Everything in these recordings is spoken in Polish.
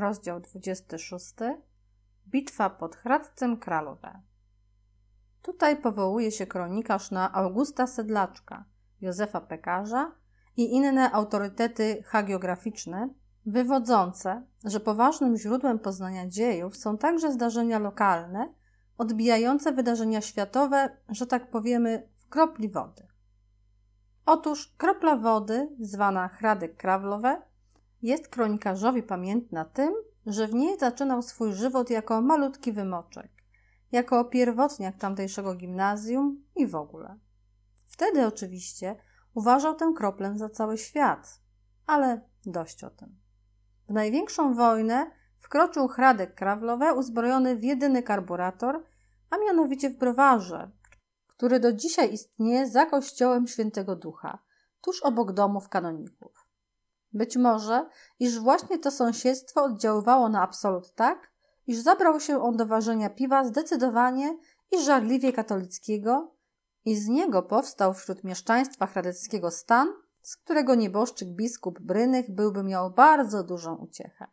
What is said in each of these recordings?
Rozdział 26. Bitwa pod Hradcem Kralowe. Tutaj powołuje się kronikarz na Augusta Sedlaczka, Józefa Pekarza i inne autorytety hagiograficzne, wywodzące, że poważnym źródłem poznania dziejów są także zdarzenia lokalne, odbijające wydarzenia światowe, że tak powiemy, w kropli wody. Otóż kropla wody, zwana Hradek Krawlowe, jest kronikarzowi pamiętna tym, że w niej zaczynał swój żywot jako malutki wymoczek, jako pierwotniak tamtejszego gimnazjum i w ogóle. Wtedy oczywiście uważał tę kroplę za cały świat, ale dość o tym. W największą wojnę wkroczył Hradek Krawlowe uzbrojony w jedyny karburator, a mianowicie w browarze, który do dzisiaj istnieje za kościołem Świętego Ducha, tuż obok domów kanoników. Być może, iż właśnie to sąsiedztwo oddziaływało na absolut tak, iż zabrał się on do ważenia piwa zdecydowanie i żarliwie katolickiego i z niego powstał wśród mieszczaństwa hradeckiego stan, z którego nieboszczyk biskup Brynych byłby miał bardzo dużą uciechę.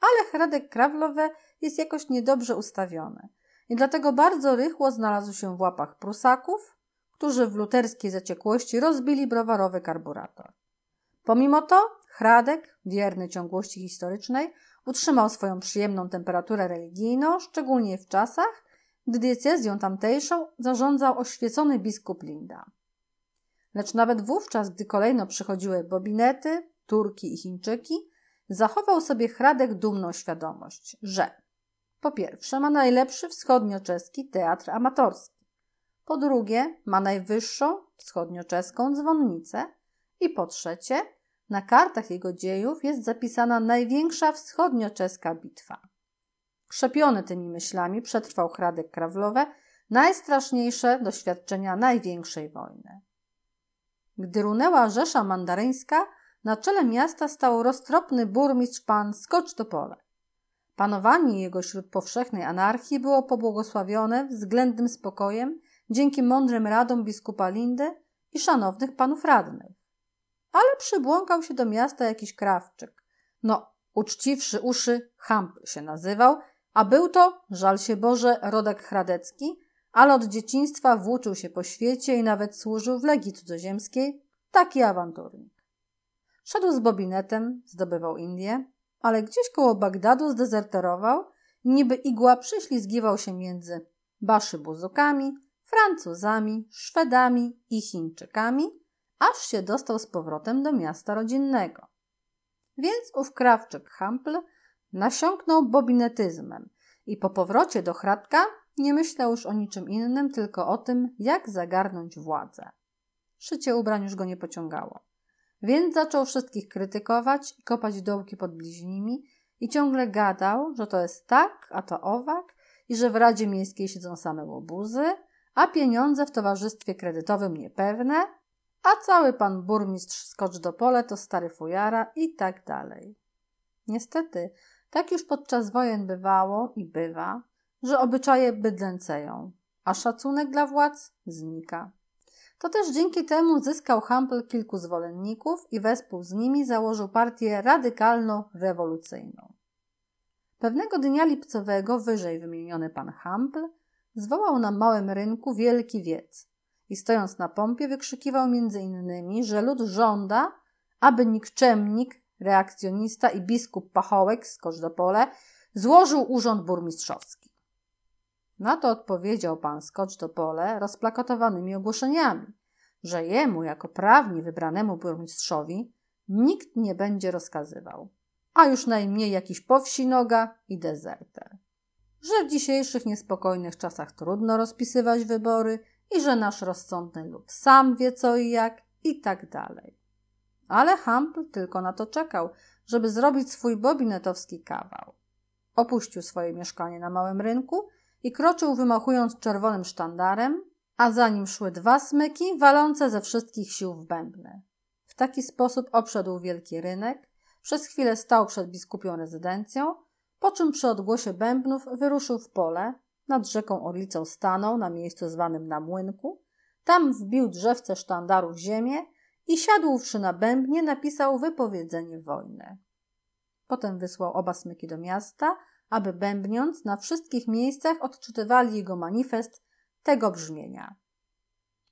Ale Hradek Krawlowe jest jakoś niedobrze ustawiony i dlatego bardzo rychło znalazł się w łapach Prusaków, którzy w luterskiej zaciekłości rozbili browarowy karburator. Pomimo to Hradek, wierny ciągłości historycznej, utrzymał swoją przyjemną temperaturę religijną, szczególnie w czasach, gdy diecezją tamtejszą zarządzał oświecony biskup Linda. Lecz nawet wówczas, gdy kolejno przychodziły Bobinety, Turki i Chińczyki, zachował sobie Hradek dumną świadomość, że po pierwsze ma najlepszy wschodnioczeski teatr amatorski, po drugie ma najwyższą wschodnioczeską dzwonnicę i po trzecie – na kartach jego dziejów jest zapisana największa wschodnioczeska bitwa. Krzepiony tymi myślami przetrwał Hradek Krawlowe najstraszniejsze doświadczenia największej wojny. Gdy runęła Rzesza Mandaryńska, na czele miasta stał roztropny burmistrz pan Skocz do pole. Panowanie jego wśród powszechnej anarchii było pobłogosławione względnym spokojem dzięki mądrym radom biskupa Lindy i szanownych panów radnych ale przybłąkał się do miasta jakiś krawczyk. No, uczciwszy uszy, Hamp się nazywał, a był to, żal się Boże, rodek hradecki, ale od dzieciństwa włóczył się po świecie i nawet służył w Legii Cudzoziemskiej, taki awanturnik. Szedł z bobinetem, zdobywał Indie, ale gdzieś koło Bagdadu zdezerterował i niby igła prześlizgiwał się między Buzukami, Francuzami, Szwedami i Chińczykami, aż się dostał z powrotem do miasta rodzinnego. Więc ów krawczyk Hampl nasiąknął bobinetyzmem i po powrocie do Hradka nie myślał już o niczym innym, tylko o tym, jak zagarnąć władzę. Szycie ubrań już go nie pociągało. Więc zaczął wszystkich krytykować i kopać dołki pod bliźnimi i ciągle gadał, że to jest tak, a to owak i że w Radzie Miejskiej siedzą same łobuzy, a pieniądze w towarzystwie kredytowym niepewne a cały pan burmistrz skocz do pole to stary fujara i tak dalej. Niestety, tak już podczas wojen bywało i bywa, że obyczaje bydlęceją, a szacunek dla władz znika. To też dzięki temu zyskał Hampel kilku zwolenników i wespół z nimi założył partię radykalno-rewolucyjną. Pewnego dnia lipcowego wyżej wymieniony pan Hampel zwołał na małym rynku wielki wiec, i stojąc na pompie wykrzykiwał między innymi, że lud żąda, aby nikczemnik, reakcjonista i biskup Pachołek z Koczdopole złożył urząd burmistrzowski. Na to odpowiedział pan do pole rozplakatowanymi ogłoszeniami, że jemu, jako prawnie wybranemu burmistrzowi, nikt nie będzie rozkazywał, a już najmniej jakiś powsinoga i dezerter. Że w dzisiejszych niespokojnych czasach trudno rozpisywać wybory i że nasz rozsądny lud sam wie co i jak i tak dalej. Ale Hampl tylko na to czekał, żeby zrobić swój bobinetowski kawał. Opuścił swoje mieszkanie na małym rynku i kroczył wymachując czerwonym sztandarem, a za nim szły dwa smyki walące ze wszystkich sił w bębny. W taki sposób obszedł wielki rynek, przez chwilę stał przed biskupią rezydencją, po czym przy odgłosie bębnów wyruszył w pole, nad rzeką Orlicą stanął na miejscu zwanym na Młynku, tam wbił drzewce sztandaru w ziemię i siadłszy na bębnie napisał wypowiedzenie wojny. Potem wysłał oba smyki do miasta, aby bębniąc na wszystkich miejscach odczytywali jego manifest tego brzmienia.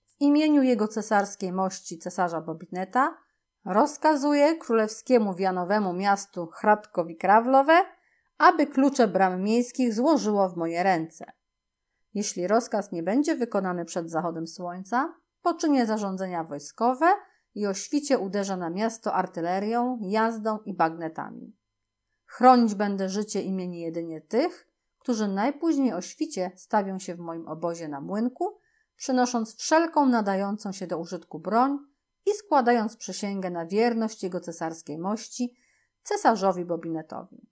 W imieniu jego cesarskiej mości cesarza Bobineta rozkazuje królewskiemu wianowemu miastu Hradkowi Krawlowe – aby klucze bram miejskich złożyło w moje ręce. Jeśli rozkaz nie będzie wykonany przed zachodem słońca, poczynię zarządzenia wojskowe i o świcie uderzę na miasto artylerią, jazdą i bagnetami. Chronić będę życie imieni jedynie tych, którzy najpóźniej o świcie stawią się w moim obozie na młynku, przynosząc wszelką nadającą się do użytku broń i składając przysięgę na wierność jego cesarskiej mości cesarzowi Bobinetowi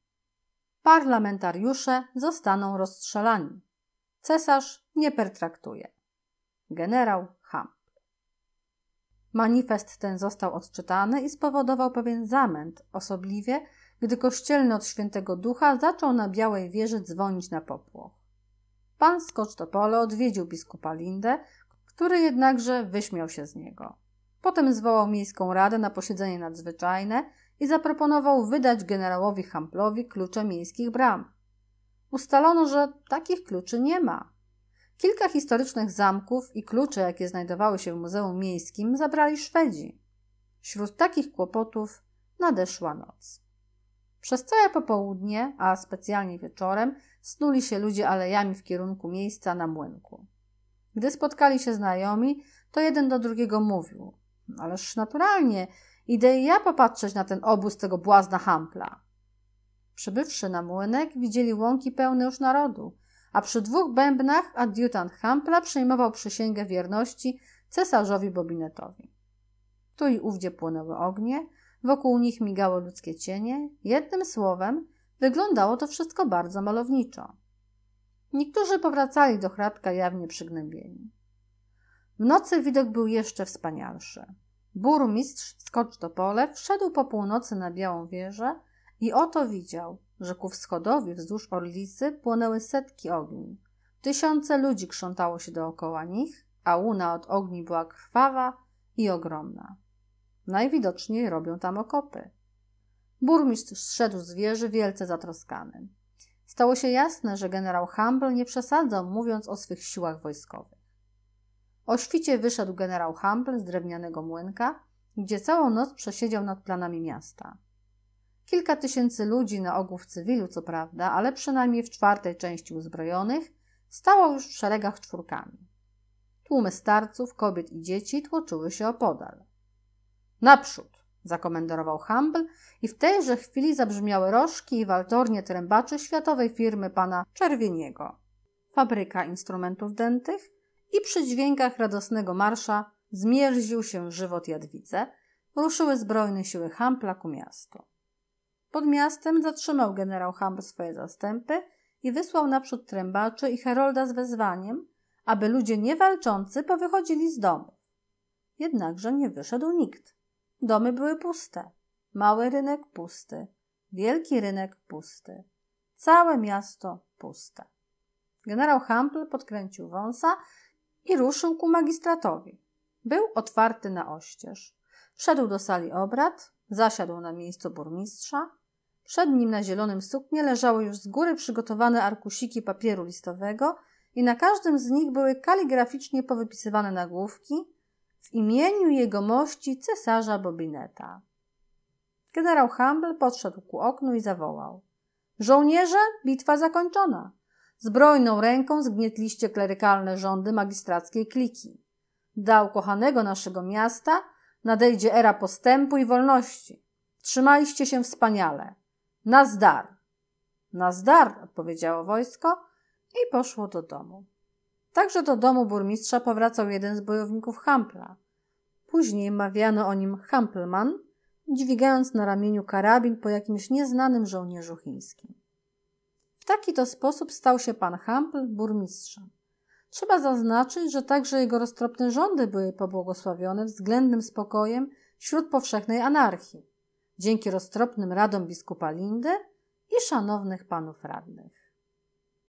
parlamentariusze zostaną rozstrzelani. Cesarz nie pertraktuje. Generał Hamp. Manifest ten został odczytany i spowodował pewien zamęt, osobliwie gdy kościelny od świętego ducha zaczął na Białej Wieży dzwonić na popłoch. Pan Skocztopole odwiedził biskupa Lindę, który jednakże wyśmiał się z niego. Potem zwołał miejską radę na posiedzenie nadzwyczajne, i zaproponował wydać generałowi Hamplowi klucze miejskich bram. Ustalono, że takich kluczy nie ma. Kilka historycznych zamków i klucze, jakie znajdowały się w Muzeum Miejskim, zabrali Szwedzi. Wśród takich kłopotów nadeszła noc. Przez całe popołudnie, a specjalnie wieczorem, snuli się ludzie alejami w kierunku miejsca na młynku. Gdy spotkali się znajomi, to jeden do drugiego mówił: Ależ naturalnie, Idę ja popatrzeć na ten obóz tego błazna Hampla. Przybywszy na młynek, widzieli łąki pełne już narodu, a przy dwóch bębnach adiutant Hampla przejmował przysięgę wierności cesarzowi Bobinetowi. Tu i ówdzie płonęły ognie, wokół nich migały ludzkie cienie. Jednym słowem, wyglądało to wszystko bardzo malowniczo. Niektórzy powracali do hradka jawnie przygnębieni. W nocy widok był jeszcze wspanialszy. Burmistrz, skocz do pole, wszedł po północy na białą wieżę i oto widział, że ku wschodowi wzdłuż Orlicy płonęły setki ogni. Tysiące ludzi krzątało się dookoła nich, a łuna od ogni była krwawa i ogromna. Najwidoczniej robią tam okopy. Burmistrz zszedł z wieży wielce zatroskany. Stało się jasne, że generał Humble nie przesadzał, mówiąc o swych siłach wojskowych. O świcie wyszedł generał Hampel z drewnianego młynka, gdzie całą noc przesiedział nad planami miasta. Kilka tysięcy ludzi, na ogół w cywilu co prawda, ale przynajmniej w czwartej części uzbrojonych, stało już w szeregach czwórkami. Tłumy starców, kobiet i dzieci tłoczyły się opodal. Naprzód! zakomenderował Humble i w tejże chwili zabrzmiały rożki i waltornie trębaczy światowej firmy pana Czerwieniego. Fabryka instrumentów dętych, i przy dźwiękach radosnego marsza zmierził się żywot Jadwice, ruszyły zbrojne siły Hampla ku miastu. Pod miastem zatrzymał generał Hamp swoje zastępy i wysłał naprzód trębaczy i Herolda z wezwaniem, aby ludzie niewalczący powychodzili z domów. Jednakże nie wyszedł nikt. Domy były puste. Mały rynek pusty. Wielki rynek pusty. Całe miasto puste. Generał Hampl podkręcił wąsa i ruszył ku magistratowi. Był otwarty na oścież. Wszedł do sali obrad, zasiadł na miejscu burmistrza. Przed nim na zielonym suknie leżały już z góry przygotowane arkusiki papieru listowego i na każdym z nich były kaligraficznie powypisywane nagłówki w imieniu jego mości cesarza Bobineta. Generał Humble podszedł ku oknu i zawołał. Żołnierze, bitwa zakończona. Zbrojną ręką zgnietliście klerykalne rządy magistrackiej kliki. Dał kochanego naszego miasta nadejdzie era postępu i wolności. Trzymaliście się wspaniale. Na zdar. Na zdar, odpowiedziało wojsko i poszło do domu. Także do domu burmistrza powracał jeden z bojowników Hampla. Później mawiano o nim Hampelman, dźwigając na ramieniu karabin po jakimś nieznanym żołnierzu chińskim. W taki to sposób stał się pan Hampel burmistrzem. Trzeba zaznaczyć, że także jego roztropne rządy były pobłogosławione względnym spokojem wśród powszechnej anarchii, dzięki roztropnym radom biskupa Lindy i szanownych panów radnych.